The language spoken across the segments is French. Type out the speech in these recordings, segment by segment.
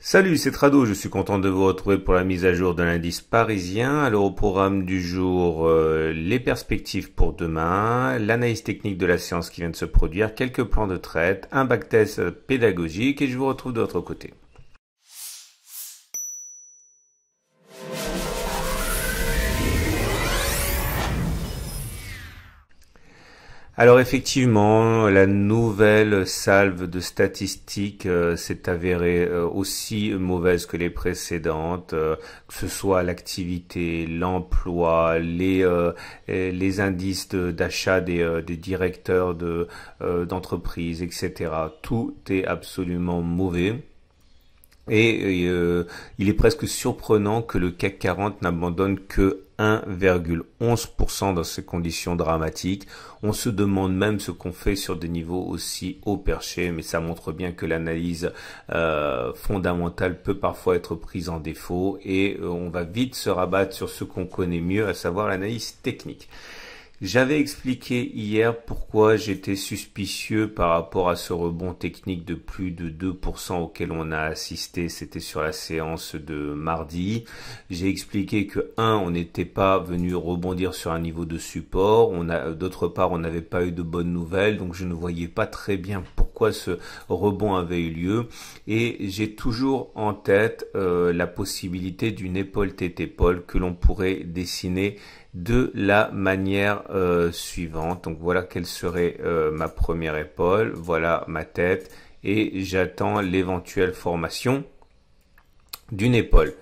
Salut, c'est Trado, je suis content de vous retrouver pour la mise à jour de l'indice parisien. Alors au programme du jour, euh, les perspectives pour demain, l'analyse technique de la science qui vient de se produire, quelques plans de traite, un backtest pédagogique et je vous retrouve de l'autre côté. Alors effectivement, la nouvelle salve de statistiques euh, s'est avérée euh, aussi mauvaise que les précédentes, euh, que ce soit l'activité, l'emploi, les, indices d'achat des, directeurs d'entreprises, etc. Tout est absolument mauvais. Et euh, il est presque surprenant que le CAC 40 n'abandonne que 1,11% dans ces conditions dramatiques. On se demande même ce qu'on fait sur des niveaux aussi haut perchés, mais ça montre bien que l'analyse euh, fondamentale peut parfois être prise en défaut et euh, on va vite se rabattre sur ce qu'on connaît mieux, à savoir l'analyse technique. J'avais expliqué hier pourquoi j'étais suspicieux par rapport à ce rebond technique de plus de 2% auquel on a assisté, c'était sur la séance de mardi. J'ai expliqué que 1, on n'était pas venu rebondir sur un niveau de support, d'autre part, on n'avait pas eu de bonnes nouvelles, donc je ne voyais pas très bien pourquoi ce rebond avait eu lieu et j'ai toujours en tête euh, la possibilité d'une épaule tête épaule que l'on pourrait dessiner de la manière euh, suivante. Donc voilà quelle serait euh, ma première épaule, voilà ma tête, et j'attends l'éventuelle formation d'une épaule,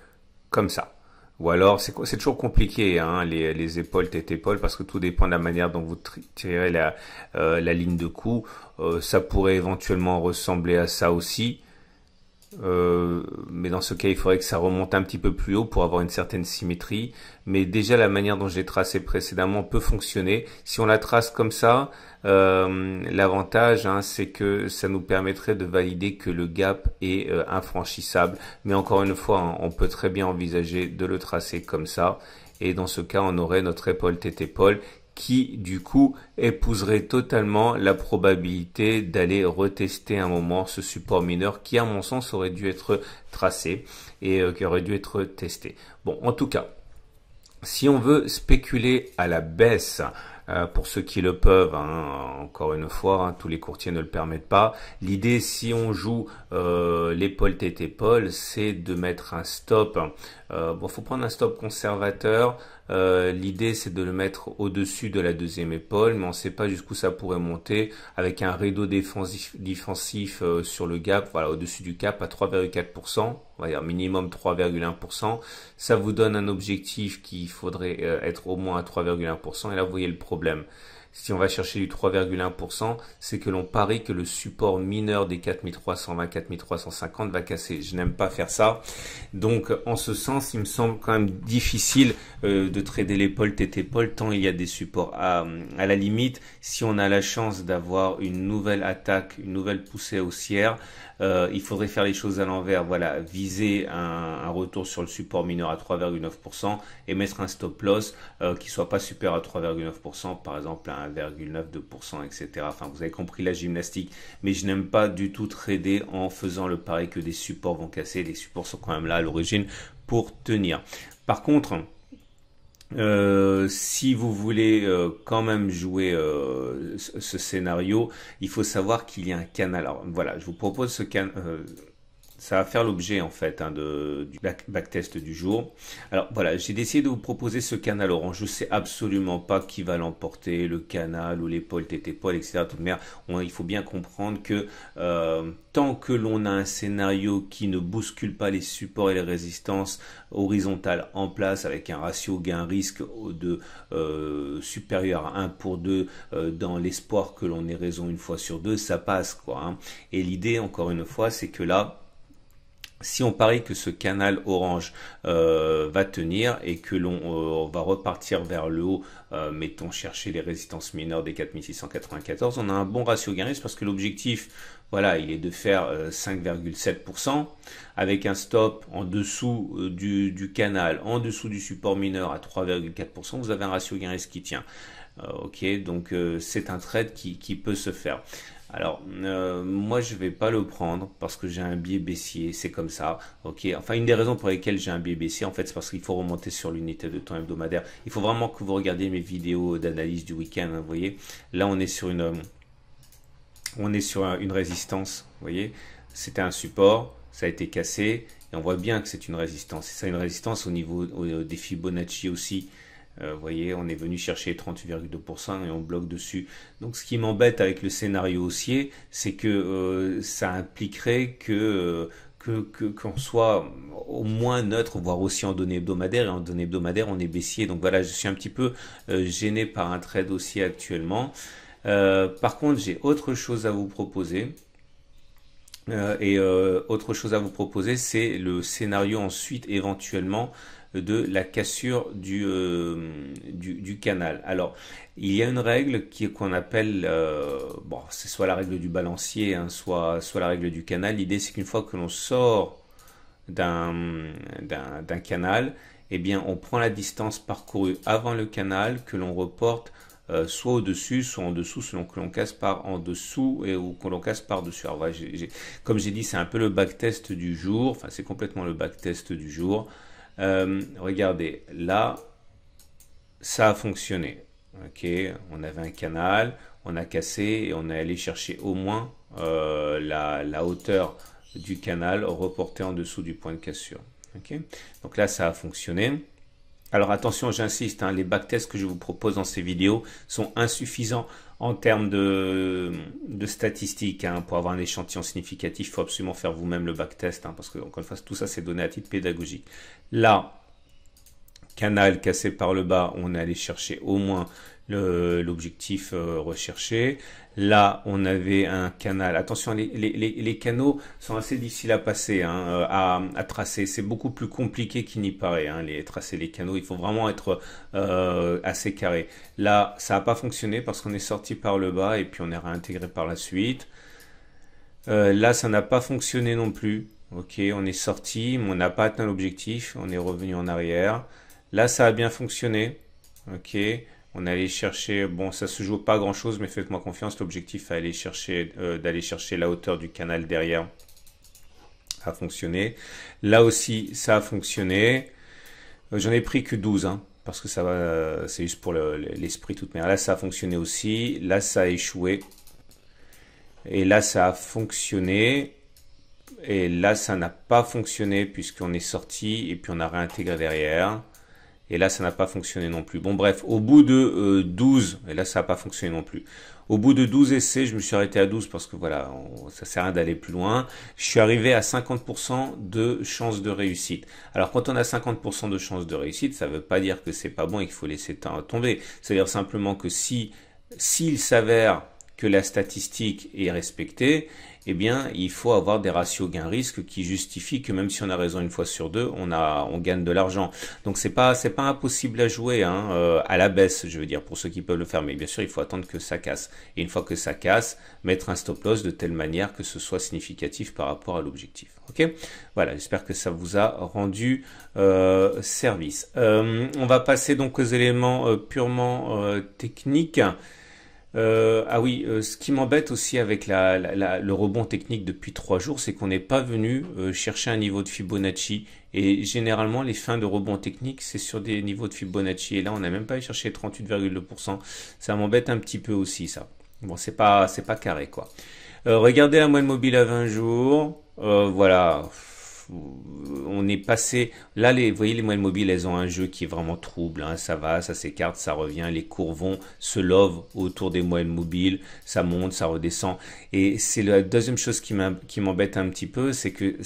comme ça. Ou alors, c'est toujours compliqué, hein, les, épaules, tête, épaule, parce que tout dépend de la manière dont vous tirez la, euh, la ligne de cou. ça pourrait éventuellement ressembler à ça aussi. Euh, mais dans ce cas, il faudrait que ça remonte un petit peu plus haut pour avoir une certaine symétrie. Mais déjà, la manière dont j'ai tracé précédemment peut fonctionner. Si on la trace comme ça, euh, l'avantage, hein, c'est que ça nous permettrait de valider que le gap est euh, infranchissable. Mais encore une fois, hein, on peut très bien envisager de le tracer comme ça. Et dans ce cas, on aurait notre épaule tête épaule qui du coup épouserait totalement la probabilité d'aller retester un moment ce support mineur qui à mon sens aurait dû être tracé et euh, qui aurait dû être testé. Bon, en tout cas, si on veut spéculer à la baisse, euh, pour ceux qui le peuvent, hein, encore une fois, hein, tous les courtiers ne le permettent pas. L'idée, si on joue euh, l'épaule tête épaule, c'est de mettre un stop. Bon, bon, faut prendre un stop conservateur. Euh, l'idée c'est de le mettre au-dessus de la deuxième épaule, mais on ne sait pas jusqu'où ça pourrait monter avec un rideau défensif, euh, sur le gap, voilà, au-dessus du cap à 3,4%, on va dire minimum 3,1%. Ça vous donne un objectif qui faudrait euh, être au moins à 3,1%, et là vous voyez le problème. Si on va chercher du 3,1%, c'est que l'on parie que le support mineur des 4320, 4350 va casser. Je n'aime pas faire ça. Donc, en ce sens, il me semble quand même difficile euh, de trader l'épaule, tête-épaule, tant il y a des supports. À, à la limite, si on a la chance d'avoir une nouvelle attaque, une nouvelle poussée haussière, euh, il faudrait faire les choses à l'envers, voilà, viser un, retour sur le support mineur à 3,9% et mettre un stop loss euh, qui soit pas supérieur à 3,9%, par exemple à 1,92%, etc. Enfin, vous avez compris la gymnastique, mais je n'aime pas du tout trader en faisant le pari que des supports vont casser. Les supports sont quand même là à l'origine pour tenir. Par contre, euh, si vous voulez euh, quand même jouer euh, ce, scénario, il faut savoir qu'il y a un canal. Alors voilà, je vous propose ce canal ça va faire l'objet en fait hein, du backtest du jour. Alors voilà, j'ai décidé de vous proposer ce canal orange. Je ne sais absolument pas qui va l'emporter, le canal ou l'épaule, épaule, etc. Toute il faut bien comprendre que euh, tant que l'on a un scénario qui ne bouscule pas les supports et les résistances horizontales en place avec un ratio gain-risque de euh, supérieur à 1 pour 2 euh, dans l'espoir que l'on ait raison une fois sur deux, ça passe quoi. Hein. Et l'idée, encore une fois, c'est que là, si on parie que ce canal orange euh, va tenir et que l'on euh, va repartir vers le haut, euh, mettons chercher les résistances mineures des 4694, on a un bon ratio gain parce que l'objectif, voilà, il est de faire 5,7% avec un stop en dessous du, canal, en dessous du support mineur à 3,4%, vous avez un ratio gain risque qui tient. ok, donc c'est un trade qui peut se faire. Alors, euh, moi, je ne vais pas le prendre parce que j'ai un biais baissier, c'est comme ça. Enfin, une des raisons pour lesquelles j'ai un biais baissier, en fait, c'est parce qu'il faut remonter sur l'unité de temps hebdomadaire. Il faut vraiment que vous regardiez mes vidéos d'analyse du week-end. Hein, vous voyez, là, on est sur une, euh, on est sur une résistance. Vous voyez, c'était un support, ça a été cassé, et on voit bien que c'est une résistance. C'est une résistance au niveau des Fibonacci aussi. Euh, vous voyez, on est venu chercher 38,2% et on bloque dessus. Donc ce qui m'embête avec le scénario haussier, c'est que euh, ça impliquerait euh, que qu'on soit au moins neutre, voire aussi en données hebdomadaires. Et en données hebdomadaires, on est baissier. Donc voilà, je suis un petit peu gêné par un trade haussier actuellement. par contre, j'ai autre chose à vous proposer. et autre chose à vous proposer, c'est le scénario ensuite éventuellement de la cassure euh, du, canal. Alors, il y a une règle qui, qu'on appelle, euh, c'est soit la règle du balancier, hein, soit, soit la règle du canal. L'idée, c'est qu'une fois que l'on sort d'un, canal, eh bien, on prend la distance parcourue avant le canal que l'on reporte euh, soit au-dessus, soit en dessous, selon que l'on casse par en dessous et ou que l'on casse par-dessus. comme j'ai dit, c'est un peu le backtest du jour, enfin, c'est complètement le backtest du jour. Euh, regardez, là, ça a fonctionné. on avait un canal, on a cassé et on est allé chercher au moins euh, la, hauteur du canal reporté en dessous du point de cassure. Donc là, ça a fonctionné. Alors attention, j'insiste, hein, les backtests que je vous propose dans ces vidéos sont insuffisants en termes de, de statistiques. Hein. pour avoir un échantillon significatif, il faut absolument faire vous-même le backtest, hein, parce que encore une fois, tout ça c'est donné à titre pédagogique. Là, canal cassé par le bas, on est allé chercher au moins l'objectif euh, recherché. Là, on avait un canal. Attention, les, canaux sont assez difficiles à passer, hein, euh, à, tracer. C'est beaucoup plus compliqué qu'il n'y paraît. Hein, les, tracer les canaux, il faut vraiment être euh, assez carré. Là, ça n'a pas fonctionné parce qu'on est sorti par le bas et puis on est réintégré par la suite. là, ça n'a pas fonctionné non plus. Ok, on est sorti, mais on n'a pas atteint l'objectif. On est revenu en arrière. Là, ça a bien fonctionné. Ok. On allait chercher, bon, ça se joue pas grand chose, mais faites-moi confiance. L'objectif euh, d'aller chercher, la hauteur du canal derrière a fonctionné. Là aussi, ça a fonctionné. Euh, j'en ai pris que 12, hein, parce que ça va, c'est juste pour l'esprit toute manière. Là, ça a fonctionné aussi. Là, ça a échoué. Et là, ça a fonctionné. Et là, ça n'a pas fonctionné puisqu'on est sorti et puis on a réintégré derrière. Et là, ça n'a pas fonctionné non plus. Bon, bref, au bout de 12, euh, et là, ça n'a pas fonctionné non plus. Au bout de 12 essais, je me suis arrêté à 12 parce que voilà, ça sert à rien d'aller plus loin. Je suis arrivé à 50% de chances de réussite. Alors, quand on a 50% de chances de réussite, ça ne veut pas dire que c'est pas bon et qu'il faut laisser tomber. C'est-à-dire simplement que si s'il s'avère que la statistique est respectée, eh bien, il faut avoir des ratios gain-risque qui justifient que même si on a raison une fois sur deux, on a, on gagne de l'argent. Donc c'est pas, c'est pas impossible à jouer, hein, euh, à la baisse, je veux dire, pour ceux qui peuvent le faire. Mais bien sûr, il faut attendre que ça casse. Et une fois que ça casse, mettre un stop loss de telle manière que ce soit significatif par rapport à l'objectif. Ok Voilà. J'espère que ça vous a rendu euh, service. Euh, on va passer donc aux éléments purement techniques. Euh, ah oui, euh, ce qui m'embête aussi avec le rebond technique depuis trois jours, c'est qu'on n'est pas venu euh, chercher un niveau de Fibonacci. Et généralement, les fins de rebond technique, c'est sur des niveaux de Fibonacci. Et là, on n'a même pas cherché 38,2%. Ça m'embête un petit peu aussi, ça. Bon, c'est pas, c'est pas carré, quoi. regardez la moyenne mobile à 20 jours. voilà. Euh, on est passé. Là, les, voyez, les moyennes mobiles, elles ont un jeu qui est vraiment trouble. Hein. Ça va, ça s'écarte, ça revient. Les courvons se lovent autour des moyennes mobiles. Ça monte, ça redescend. Et c'est la deuxième chose qui m'embête un petit peu, c'est que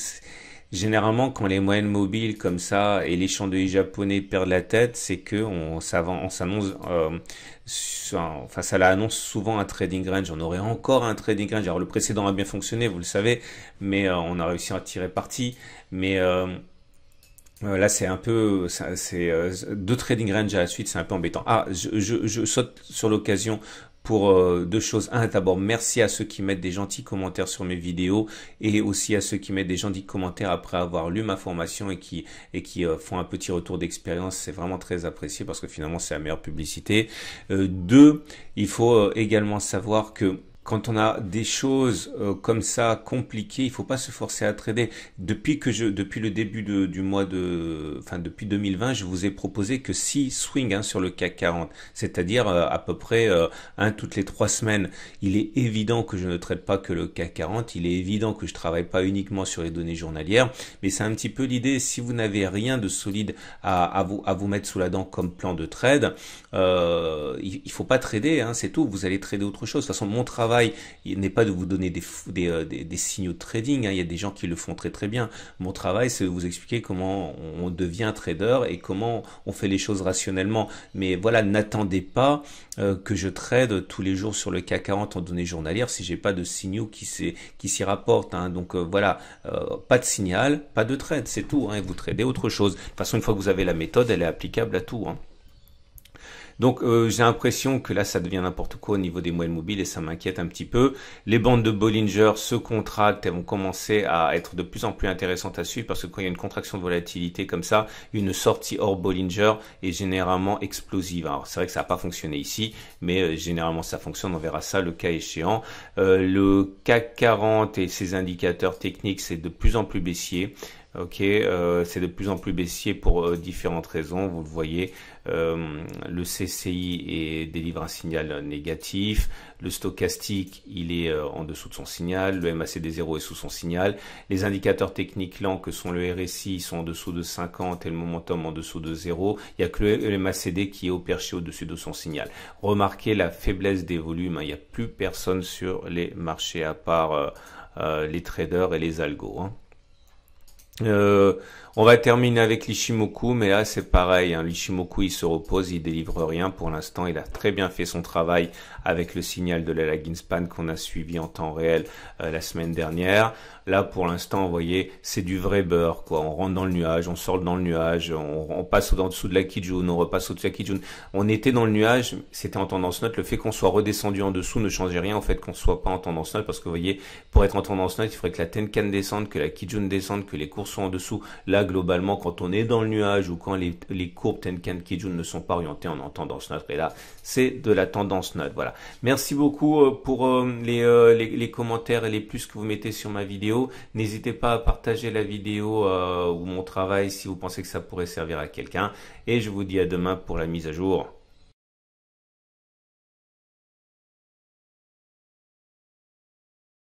Généralement, quand les moyennes mobiles comme ça et les champs japonais perdent la tête, c'est que on on s'annonce euh, enfin ça annonce souvent un trading range. On aurait encore un trading range. Alors le précédent a bien fonctionné, vous le savez, mais euh, on a réussi à tirer parti. Mais euh, euh, là c'est un peu, c'est deux trading ranges à la suite, c'est un peu embêtant. Ah, je saute sur l'occasion pour euh, deux choses. Un, d'abord, merci à ceux qui mettent des gentils commentaires sur mes vidéos et aussi à ceux qui mettent des gentils commentaires après avoir lu ma formation et qui, et qui euh, font un petit retour d'expérience. C'est vraiment très apprécié parce que finalement, c'est la meilleure publicité. Euh, deux, il faut également savoir que quand on a des choses euh, comme ça compliquées, il ne faut pas se forcer à trader. Depuis que je, depuis le début du mois de, enfin depuis 2020, je vous ai proposé que 6 swings hein, sur le CAC 40, c'est-à-dire euh, à peu près euh, un toutes les 3 semaines. Il est évident que je ne trade pas que le CAC 40, il est évident que je travaille pas uniquement sur les données journalières, mais c'est un petit peu l'idée. Si vous n'avez rien de solide à, vous à vous mettre sous la dent comme plan de trade, il, ne faut pas trader, hein, c'est tout. Vous allez trader autre chose. De toute façon, mon travail il n'est pas de vous donner des, euh, des, des, signaux de trading. Hein. Il y a des gens qui le font très très bien. Mon travail, c'est de vous expliquer comment on devient trader et comment on fait les choses rationnellement. Mais voilà, n'attendez pas euh, que je trade tous les jours sur le CAC 40 en données journalières si j'ai pas de signaux qui s'y rapportent. Hein. Donc euh, voilà, pas de signal, pas de trade, c'est tout. Hein, et Vous tradez autre chose. De toute façon, une fois que vous avez la méthode, elle est applicable à tout. Donc euh, j'ai l'impression que là ça devient n'importe quoi au niveau des moyennes mobiles et ça m'inquiète un petit peu. Les bandes de Bollinger se contractent, elles vont commencer à être de plus en plus intéressantes à suivre parce que quand il y a une contraction de volatilité comme ça, une sortie hors Bollinger est généralement explosive. Alors c'est vrai que ça n'a pas fonctionné ici, mais euh, généralement ça fonctionne, on verra ça le cas échéant. Euh, le CAC 40 et ses indicateurs techniques, c'est de plus en plus baissier. Ok, euh, c'est de plus en plus baissier pour euh, différentes raisons. Vous le voyez, euh, le CCI est, délivre un signal négatif, le stochastique il est en dessous de son signal, le MACD 0 est sous son signal, les indicateurs techniques lents que sont le RSI sont en dessous de 50 et le momentum en dessous de 0. Il n'y a que le MACD qui est au perché au-dessus de son signal. Remarquez la faiblesse des volumes. Hein. Il n'y a plus personne sur les marchés à part les traders et les algos. Hein. э, On va terminer avec l'Ishimoku, mais là c'est pareil. Hein. L'Ishimoku il se repose, il délivre rien pour l'instant. Il a très bien fait son travail avec le signal de la span qu'on a suivi en temps réel euh, la semaine dernière. Là pour l'instant, vous voyez, c'est du vrai beurre. Quoi. On rentre dans le nuage, on sort dans le nuage, on, passe au dessous de la Kijun, on repasse au-dessus de la Kijun. On était dans le nuage, c'était en tendance note. Le fait qu'on soit redescendu en dessous ne changeait rien en fait qu'on soit pas en tendance note parce que vous voyez, pour être en tendance note, il faudrait que la Tenkan descende, que la Kijun descende, que les cours soient en dessous globalement, quand on est dans le nuage ou quand les, courbes Tenkan Kijun ne sont pas orientées, en tendance note. Et là, c'est de la tendance note. Voilà. Merci beaucoup euh, pour euh, euh, les, les, commentaires et les plus que vous mettez sur ma vidéo. N'hésitez pas à partager la vidéo ou mon travail si vous pensez que ça pourrait servir à quelqu'un. Et je vous dis à demain pour la mise à jour.